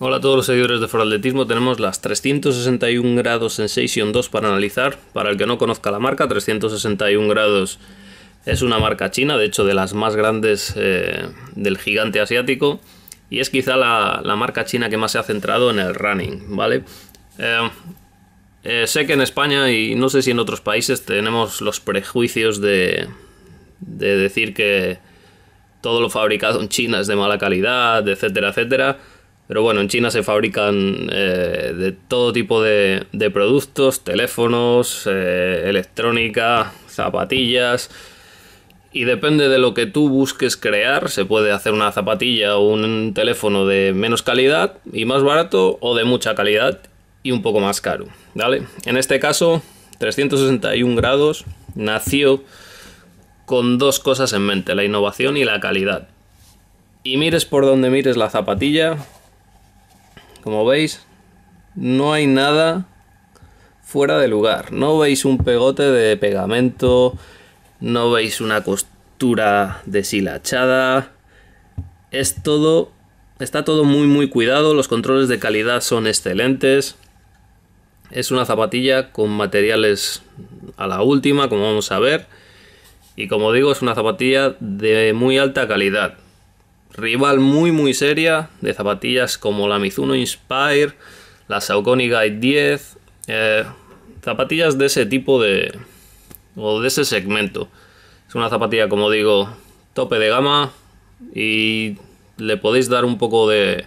Hola a todos los seguidores de Foraldetismo, tenemos las 361 grados Sensation 2 para analizar. Para el que no conozca la marca, 361 grados es una marca china, de hecho de las más grandes eh, del gigante asiático. Y es quizá la, marca china que más se ha centrado en el running, ¿vale? Eh, eh, sé que en España y no sé si en otros países tenemos los prejuicios de, de decir que todo lo fabricado en China es de mala calidad, etcétera, etcétera pero bueno, en China se fabrican eh, de todo tipo de, productos, teléfonos, eh, electrónica, zapatillas. Y depende de lo que tú busques crear, se puede hacer una zapatilla o un teléfono de menos calidad y más barato o de mucha calidad y un poco más caro. En este caso, 361 grados nació con dos cosas en mente, la innovación y la calidad. Y mires por donde mires la zapatilla, como veis, no hay nada fuera de lugar. No veis un pegote de pegamento, no veis una costura deshilachada. Es todo, está todo muy muy cuidado, los controles de calidad son excelentes. Es una zapatilla con materiales a la última, como vamos a ver. Y como digo, es una zapatilla de muy alta calidad rival muy muy seria de zapatillas como la Mizuno Inspire, la Saucony Guide 10, eh, zapatillas de ese tipo de... o de ese segmento. Es una zapatilla, como digo, tope de gama y le podéis dar un poco de,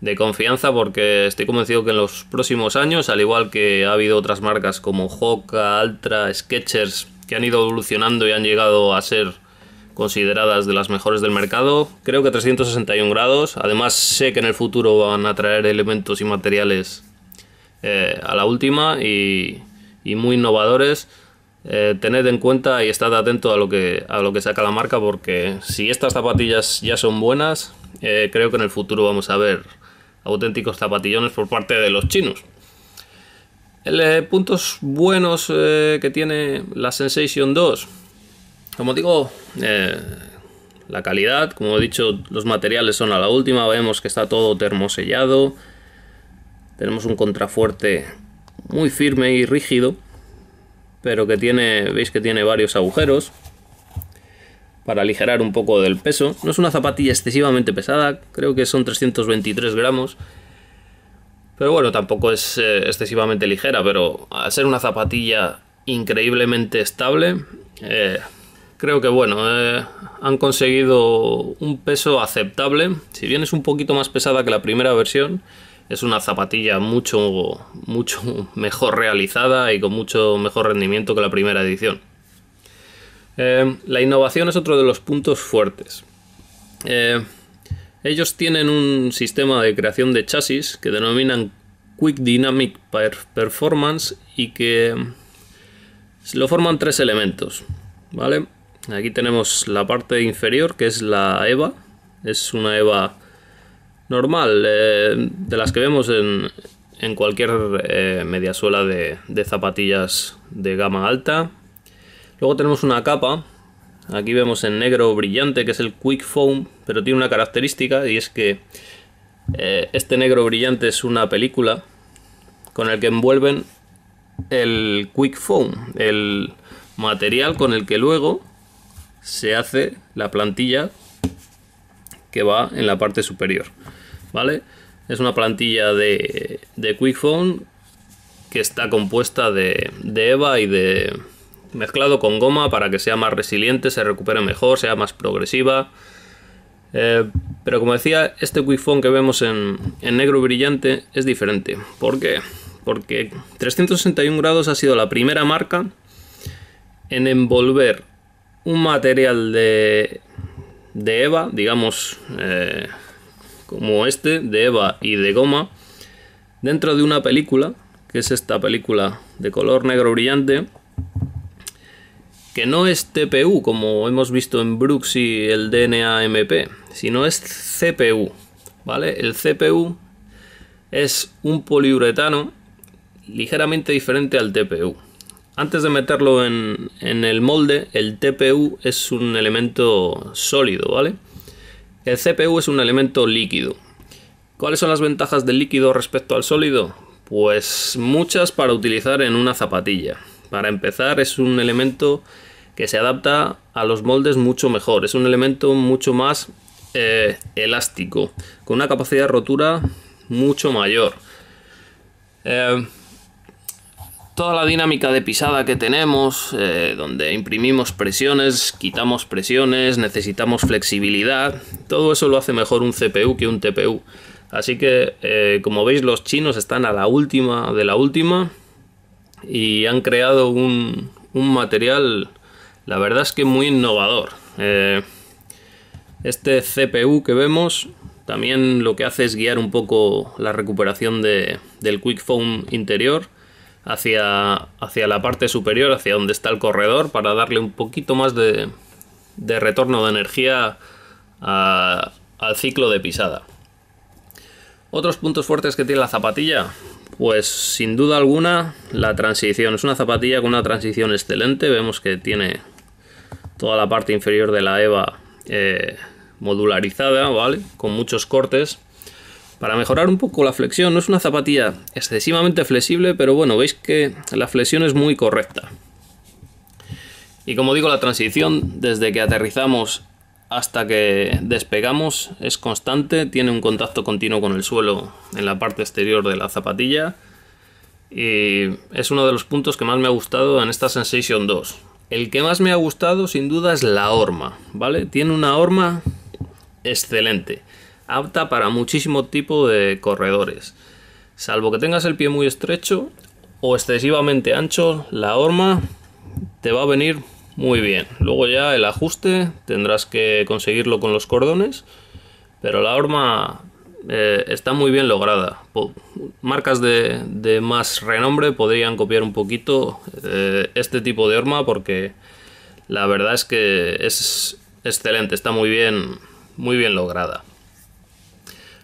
de confianza porque estoy convencido que en los próximos años, al igual que ha habido otras marcas como Hoka, Altra, Sketchers, que han ido evolucionando y han llegado a ser consideradas de las mejores del mercado. Creo que 361 grados. Además sé que en el futuro van a traer elementos y materiales eh, a la última y, muy innovadores. Eh, tened en cuenta y estad atento a lo, que, a lo que saca la marca porque si estas zapatillas ya son buenas, eh, creo que en el futuro vamos a ver auténticos zapatillones por parte de los chinos. puntos buenos que tiene la Sensation 2 como digo, eh, la calidad, como he dicho, los materiales son a la última. Vemos que está todo termosellado. Tenemos un contrafuerte muy firme y rígido, pero que tiene, veis que tiene varios agujeros para aligerar un poco del peso. No es una zapatilla excesivamente pesada, creo que son 323 gramos. Pero bueno, tampoco es eh, excesivamente ligera, pero al ser una zapatilla increíblemente estable, eh, creo que bueno, eh, han conseguido un peso aceptable, si bien es un poquito más pesada que la primera versión, es una zapatilla mucho, mucho mejor realizada y con mucho mejor rendimiento que la primera edición. Eh, la innovación es otro de los puntos fuertes. Eh, ellos tienen un sistema de creación de chasis que denominan Quick Dynamic Performance y que lo forman tres elementos. ¿Vale? Aquí tenemos la parte inferior que es la EVA. Es una EVA normal, eh, de las que vemos en, en cualquier eh, mediasuela de, zapatillas de gama alta. Luego tenemos una capa, aquí vemos en negro brillante que es el Quick Foam, pero tiene una característica y es que eh, este negro brillante es una película con el que envuelven el Quick Foam, el material con el que luego se hace la plantilla que va en la parte superior. ¿Vale? Es una plantilla de, de Phone que está compuesta de, EVA y de mezclado con goma para que sea más resiliente, se recupere mejor, sea más progresiva. Eh, pero como decía, este Phone que vemos en, en, negro brillante es diferente. ¿Por qué? Porque 361 grados ha sido la primera marca en envolver un material de, EVA, digamos, eh, como este, de EVA y de goma, dentro de una película, que es esta película de color negro brillante, que no es TPU, como hemos visto en Brooks y el DNA-MP, sino es CPU, ¿vale? El CPU es un poliuretano ligeramente diferente al TPU. Antes de meterlo en, el molde, el TPU es un elemento sólido, ¿vale? El CPU es un elemento líquido. ¿Cuáles son las ventajas del líquido respecto al sólido? Pues muchas para utilizar en una zapatilla. Para empezar, es un elemento que se adapta a los moldes mucho mejor. Es un elemento mucho más eh, elástico, con una capacidad de rotura mucho mayor. Eh, toda la dinámica de pisada que tenemos, eh, donde imprimimos presiones, quitamos presiones, necesitamos flexibilidad, todo eso lo hace mejor un CPU que un TPU. Así que, eh, como veis, los chinos están a la última de la última y han creado un, material, la verdad es que muy innovador. Eh, este CPU que vemos también lo que hace es guiar un poco la recuperación del del foam interior hacia, hacia la parte superior, hacia donde está el corredor, para darle un poquito más de, retorno de energía al ciclo de pisada. Otros puntos fuertes que tiene la zapatilla, pues sin duda alguna la transición. Es una zapatilla con una transición excelente. Vemos que tiene toda la parte inferior de la EVA eh, modularizada, ¿vale? Con muchos cortes para mejorar un poco la flexión. No es una zapatilla excesivamente flexible, pero bueno, veis que la flexión es muy correcta. Y como digo, la transición desde que aterrizamos hasta que despegamos es constante, tiene un contacto continuo con el suelo en la parte exterior de la zapatilla y es uno de los puntos que más me ha gustado en esta Sensation 2. El que más me ha gustado sin duda es la horma, ¿vale? Tiene una horma excelente apta para muchísimo tipo de corredores. Salvo que tengas el pie muy estrecho o excesivamente ancho, la horma te va a venir muy bien. Luego ya el ajuste tendrás que conseguirlo con los cordones, pero la horma eh, está muy bien lograda. Marcas de, más renombre podrían copiar un poquito eh, este tipo de horma porque la verdad es que es excelente, está muy bien, muy bien lograda.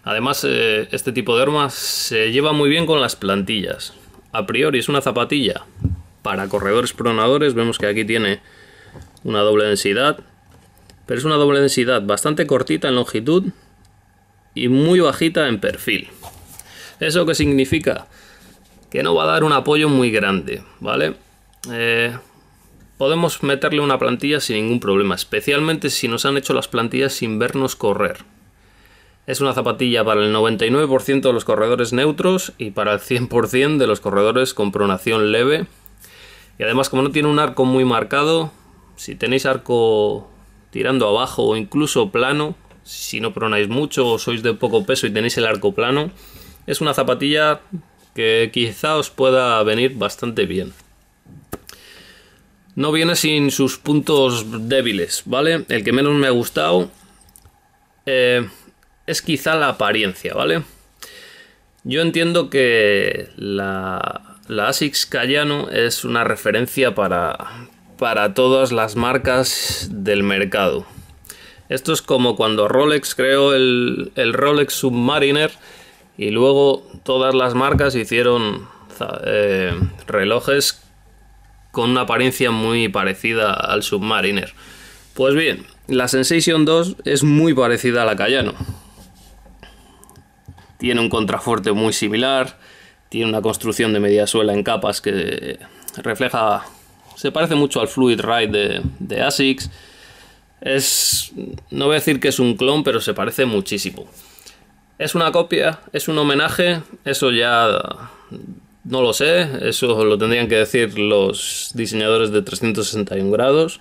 Además, eh, este tipo de armas se lleva muy bien con las plantillas. A priori es una zapatilla para corredores pronadores. Vemos que aquí tiene una doble densidad. Pero es una doble densidad bastante cortita en longitud y muy bajita en perfil. ¿Eso qué significa? Que no va a dar un apoyo muy grande, ¿vale? Eh, podemos meterle una plantilla sin ningún problema, especialmente si nos han hecho las plantillas sin vernos correr. Es una zapatilla para el 99% de los corredores neutros y para el 100% de los corredores con pronación leve. Y además como no tiene un arco muy marcado, si tenéis arco tirando abajo o incluso plano, si no pronáis mucho o sois de poco peso y tenéis el arco plano, es una zapatilla que quizá os pueda venir bastante bien. No viene sin sus puntos débiles, ¿vale? El que menos me ha gustado eh, es quizá la apariencia, ¿vale? Yo entiendo que la, ASICS Cayano es una referencia para, para todas las marcas del mercado. Esto es como cuando Rolex creó el, Rolex Submariner y luego todas las marcas hicieron eh, relojes con una apariencia muy parecida al Submariner. Pues bien, la Sensation 2 es muy parecida a la Cayano. Tiene un contrafuerte muy similar, tiene una construcción de media suela en capas que refleja, se parece mucho al Fluid Ride de, ASICS. Es, no voy a decir que es un clon, pero se parece muchísimo. ¿Es una copia? ¿Es un homenaje? Eso ya no lo sé, eso lo tendrían que decir los diseñadores de 361 grados.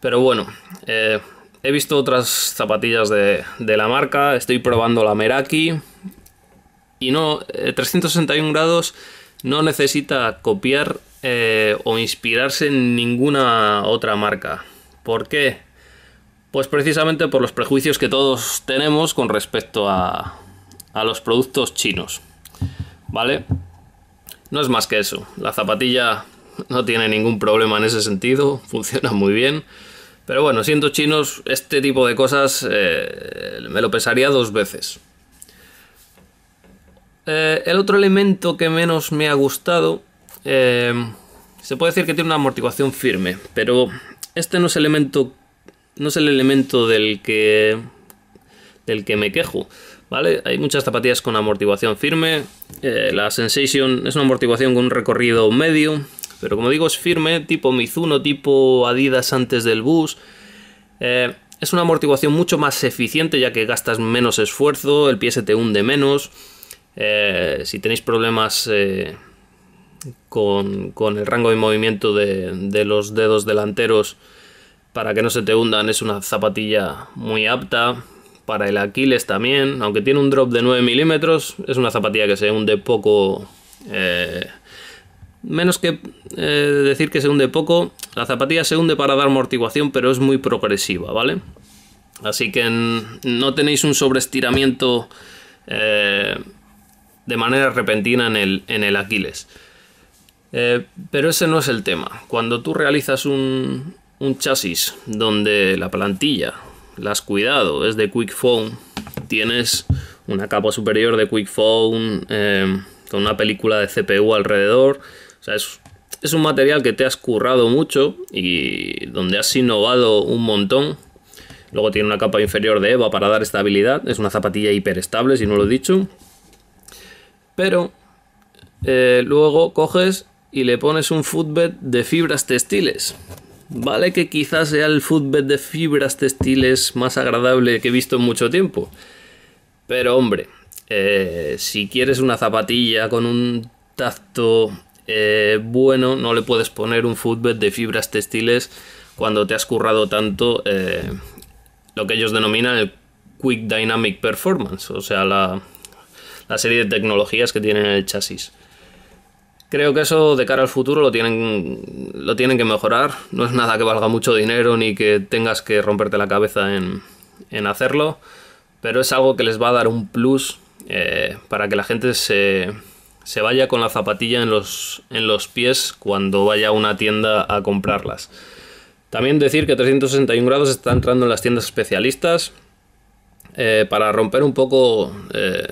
Pero bueno, eh, he visto otras zapatillas de, la marca, estoy probando la Meraki y no, 361 eh, grados no necesita copiar eh, o inspirarse en ninguna otra marca. ¿Por qué? Pues precisamente por los prejuicios que todos tenemos con respecto a, a los productos chinos. ¿Vale? No es más que eso. La zapatilla no tiene ningún problema en ese sentido, funciona muy bien. Pero bueno, siendo chinos, este tipo de cosas eh, me lo pesaría dos veces. Eh, el otro elemento que menos me ha gustado, eh, se puede decir que tiene una amortiguación firme, pero este no es no es el elemento del que del que me quejo, ¿vale? Hay muchas zapatillas con amortiguación firme, la Sensation es una amortiguación con un recorrido medio, pero como digo, es firme, tipo Mizuno, tipo Adidas antes del bus. Eh, es una amortiguación mucho más eficiente ya que gastas menos esfuerzo, el pie se te hunde menos. Eh, si tenéis problemas eh, con, con, el rango de movimiento de, los dedos delanteros para que no se te hundan, es una zapatilla muy apta. Para el Aquiles también, aunque tiene un drop de 9 milímetros, es una zapatilla que se hunde poco menos que eh, decir que se hunde poco, la zapatilla se hunde para dar amortiguación, pero es muy progresiva, ¿vale? Así que no tenéis un sobreestiramiento eh, de manera repentina en el, Aquiles. Eh, pero ese no es el tema. Cuando tú realizas un, un chasis donde la plantilla, la has cuidado, es de Quick Foam, tienes una capa superior de Quick Foam con una película de CPU alrededor, sea, es, un material que te has currado mucho y donde has innovado un montón. Luego tiene una capa inferior de EVA para dar estabilidad. Es una zapatilla hiperestable, si no lo he dicho. Pero eh, luego coges y le pones un footbed de fibras textiles. Vale que quizás sea el footbed de fibras textiles más agradable que he visto en mucho tiempo. Pero hombre, eh, si quieres una zapatilla con un tacto eh, bueno, no le puedes poner un footbed de fibras textiles cuando te has currado tanto eh, lo que ellos denominan el Quick Dynamic Performance, o sea, la, serie de tecnologías que tienen el chasis. Creo que eso de cara al futuro lo tienen, lo tienen que mejorar. No es nada que valga mucho dinero ni que tengas que romperte la cabeza en, en hacerlo, pero es algo que les va a dar un plus eh, para que la gente se, se vaya con la zapatilla en los, en los pies cuando vaya a una tienda a comprarlas. También decir que 361 grados está entrando en las tiendas especialistas eh, para romper un poco eh,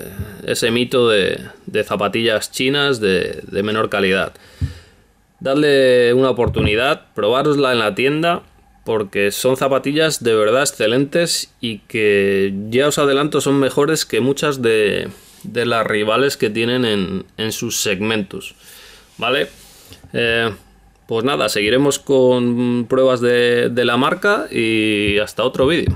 ese mito de, zapatillas chinas de, de, menor calidad. Dadle una oportunidad, probarosla en la tienda porque son zapatillas de verdad excelentes y que ya os adelanto son mejores que muchas de, de las rivales que tienen en, en sus segmentos. ¿Vale? Eh, pues nada, seguiremos con pruebas de, de la marca y hasta otro vídeo.